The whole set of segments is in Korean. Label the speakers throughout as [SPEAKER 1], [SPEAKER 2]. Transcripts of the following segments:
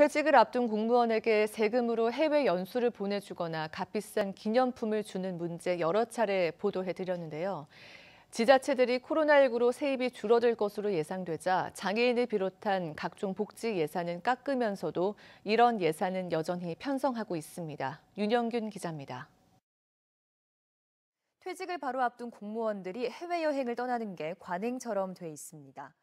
[SPEAKER 1] 퇴직을 앞둔 공무원에게 세금으로 해외 연수를 보내주거나 값비싼 기념품을 주는 문제 여러 차례 보도해드렸는데요. 지자체들이 코로나19로 세입이 줄어들 것으로 예상되자 장애인을 비롯한 각종 복지 예산은 깎으면서도 이런 예산은 여전히 편성하고 있습니다. 윤영균 기자입니다. 퇴직을 바로 앞둔 공무원들이 해외여행을 떠나는 게 관행처럼 돼 있습니다.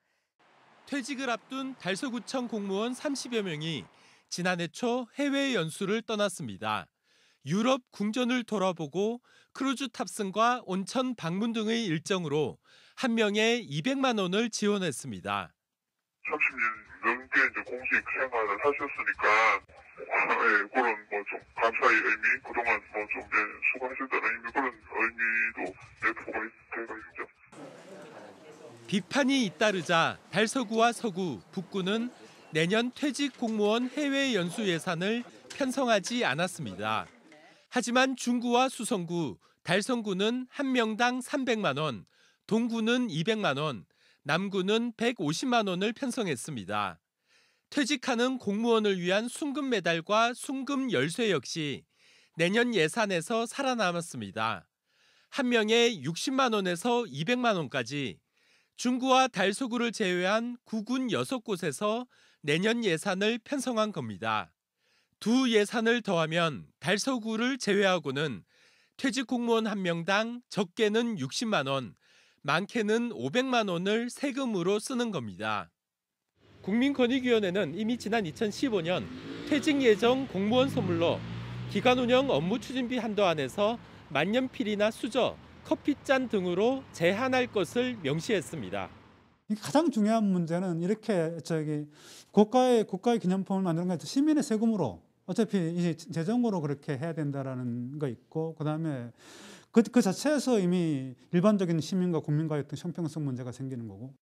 [SPEAKER 2] 퇴직을 앞둔 달서구청 공무원 30여 명이 지난해 초 해외 연수를 떠났습니다. 유럽 궁전을 돌아보고 크루즈 탑승과 온천 방문 등의 일정으로 한 명에 200만 원을 지원했습니다. 30년
[SPEAKER 1] 넘게 이제 공식 생활을 하셨으니까 뭐, 예, 그런 뭐좀 감사의 의미, 그동안 뭐좀 예, 수고하셨다는
[SPEAKER 2] 의미 그런 비판이 잇따르자 달서구와 서구, 북구는 내년 퇴직 공무원 해외 연수 예산을 편성하지 않았습니다. 하지만 중구와 수성구, 달성구는 한 명당 300만 원, 동구는 200만 원, 남구는 150만 원을 편성했습니다. 퇴직하는 공무원을 위한 순금 메달과 순금 열쇠 역시 내년 예산에서 살아남았습니다. 한 명에 60만 원에서 200만 원까지 중구와 달서구를 제외한 구군 6곳에서 내년 예산을 편성한 겁니다. 두 예산을 더하면 달서구를 제외하고는 퇴직 공무원 한명당 적게는 60만 원, 많게는 500만 원을 세금으로 쓰는 겁니다. 국민권익위원회는 이미 지난 2015년 퇴직 예정 공무원 선물로 기간 운영 업무 추진비 한도 안에서 만년필이나 수저, 커피잔 등으로 제한할 것을 명시했습니다.
[SPEAKER 3] 가장 중요한 문제는 이렇게 저기 국가의 국가의 기념품을 만드는 것 시민의 세금으로 어차피 이제 재정으로 그렇게 해야 된다라는 거 있고 그다음에 그, 그 자체에서 이미 일반적인 시민과 국민과의 어떤 형평성 문제가 생기는 거고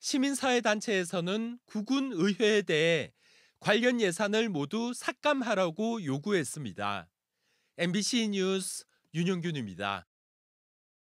[SPEAKER 2] 시민사회단체에서는 구군 의회에 대해 관련 예산을 모두 삭감하라고 요구했습니다. MBC 뉴스 윤영균입니다.